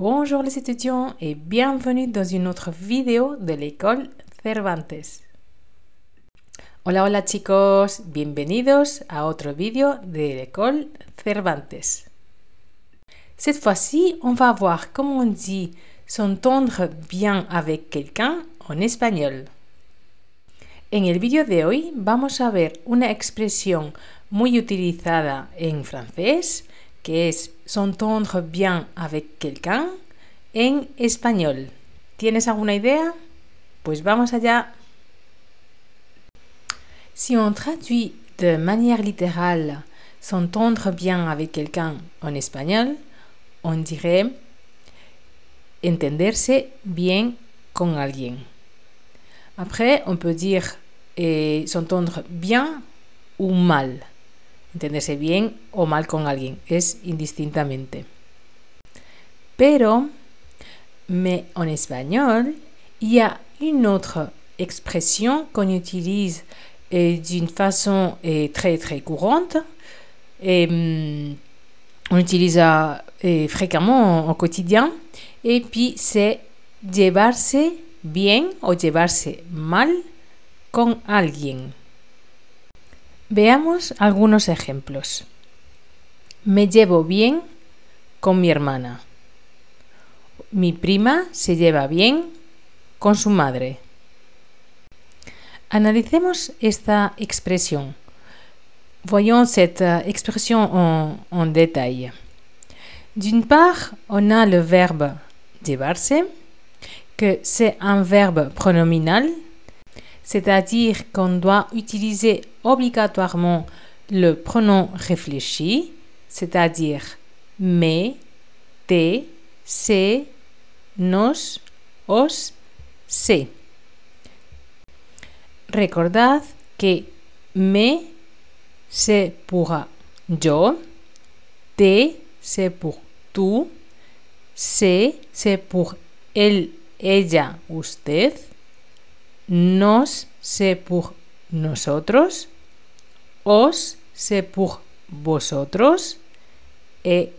Bonjour les étudiants et bienvenue dans une autre vidéo de l'école Cervantes. Hola, hola chicos, bienvenidos a otro vídeo de l'école Cervantes. Cette fois-ci, on va voir comment on dit s'entendre bien avec quelqu'un en español. En el vídeo de hoy vamos a ver una expresión muy utilizada en francés qui est « s'entendre bien avec quelqu'un en espagnol. ¿Tienes alguna idea? Pues vamos allá. Si on traduit de manière littérale s'entendre bien avec quelqu'un en espagnol, on dirait entenderse bien con alguien. Après, on peut dire eh, s'entendre bien ou mal bien ou mal con alguien, es indistintamente. Pero, mais en espagnol, il y a une autre expression qu'on utilise eh, d'une façon eh, très très courante et eh, on l'utilise fréquemment au quotidien et puis c'est llevarse bien ou llevarse mal con alguien. Veamos algunos ejemplos. Me llevo bien con mi hermana. Mi prima se lleva bien con su madre. Analicemos esta expresión. Voyons cette eh, expression en, en détail. D'une part, on a le verbe llevarse, que c'est un verbe pronominal c'est-à-dire qu'on doit utiliser obligatoirement le pronom réfléchi, c'est-à-dire mais, te, se, nos, os, se. Recordad que me c'est pour yo, te c'est pour tu »,« se c'est pour elle »,« ella, usted. Nos, c'est pour nosotros. Os, c'est pour vosotros. Et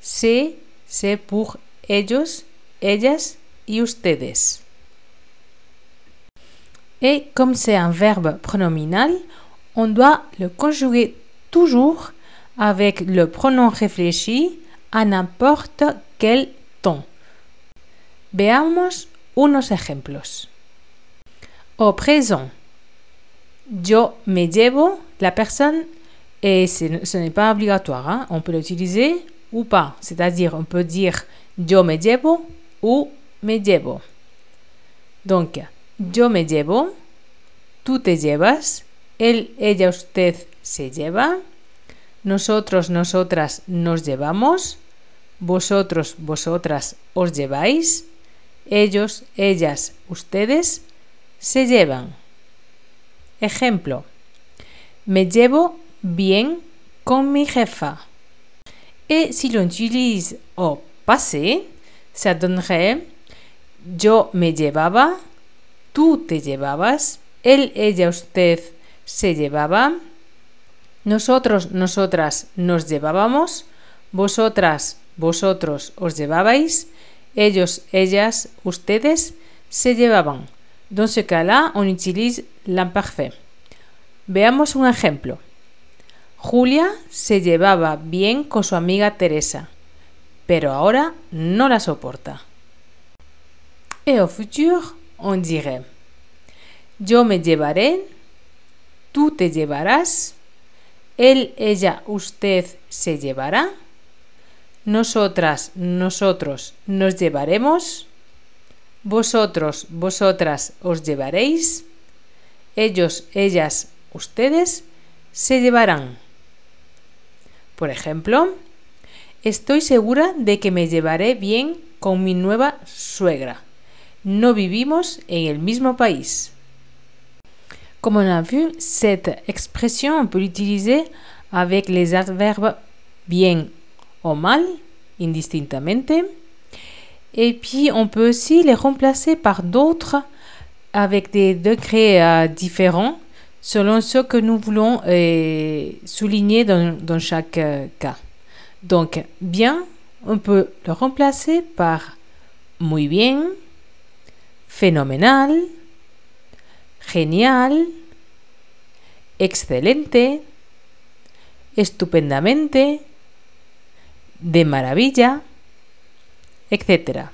se, c'est pour ellos, ellas y ustedes. Et comme c'est un verbe pronominal, on doit le conjuguer toujours avec le pronom réfléchi à n'importe quel ton. Veamos unos ejemplos. au présent. Yo me llevo, la persona, y eh, ce n'est pas obligatoire, hein? on peut l'utiliser ou pas. C'est-à-dire, on peut dire yo me llevo o me llevo. Donc, yo me llevo, tú te llevas, él, ella, usted se lleva, nosotros, nosotras nos llevamos, vosotros, vosotras os lleváis, ellos, ellas, ustedes se llevan. Ejemplo, me llevo bien con mi jefa. Y e si l'on utilise au passé, ça donnerait yo me llevaba, tú te llevabas, él, ella, usted se llevaba, nosotros, nosotras nos llevábamos, vosotras, vosotros os llevabais, ellos, ellas, ustedes se llevaban. Dans ce cas-là, on utilise l'imparfait. Veamos un ejemplo. Julia se llevaba bien con su amiga Teresa, pero ahora no la soporta. Et au futur, on dirait Yo me llevaré, tú te llevarás, él, ella, usted se llevará, nosotras, nosotros nos llevaremos, vosotros, vosotras os llevaréis. Ellos, ellas, ustedes se llevarán. Por ejemplo, estoy segura de que me llevaré bien con mi nueva suegra. No vivimos en el mismo país. Como on a vu, cette expression, on peut l'utiliser avec les adverbes bien o mal, indistintamente. Et puis, on peut aussi les remplacer par d'autres avec des degrés euh, différents selon ce que nous voulons euh, souligner dans, chaque euh, cas. Donc, bien, on peut le remplacer par muy bien, phénoménal, génial, excelente, estupendamente, de maravilla. etc.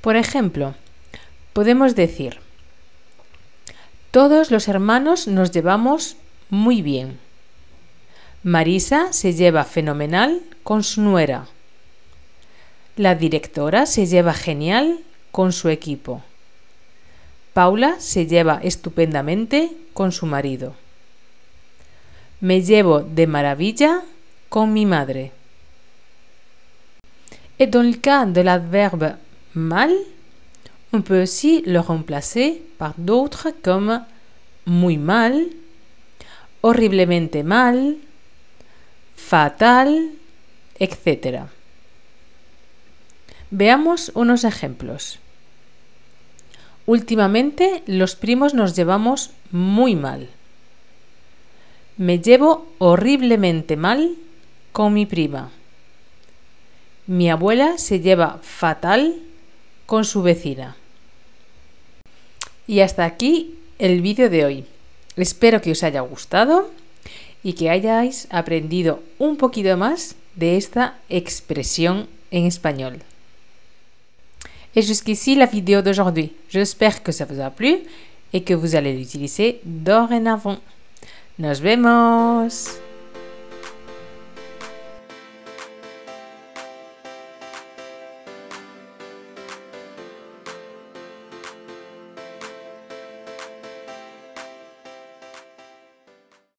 Por ejemplo, podemos decir, todos los hermanos nos llevamos muy bien. Marisa se lleva fenomenal con su nuera. La directora se lleva genial con su equipo. Paula se lleva estupendamente con su marido. Me llevo de maravilla con mi madre. Et dans le cas de l'adverbe mal, on peut aussi le remplacer par d'autres comme muy mal, horriblemente mal, fatal, etc. Veamos unos ejemplos. Últimamente los primos nos llevamos muy mal. Me llevo horriblemente mal con mi prima. Mi abuela se lleva fatal con su vecina. Y hasta aquí el vídeo de hoy. Espero que os haya gustado y que hayáis aprendido un poquito más de esta expresión en español. Et aquí la de hoy. Espero que ça vous a plu et que vous allez l'utiliser dorénavant. Nos vemos!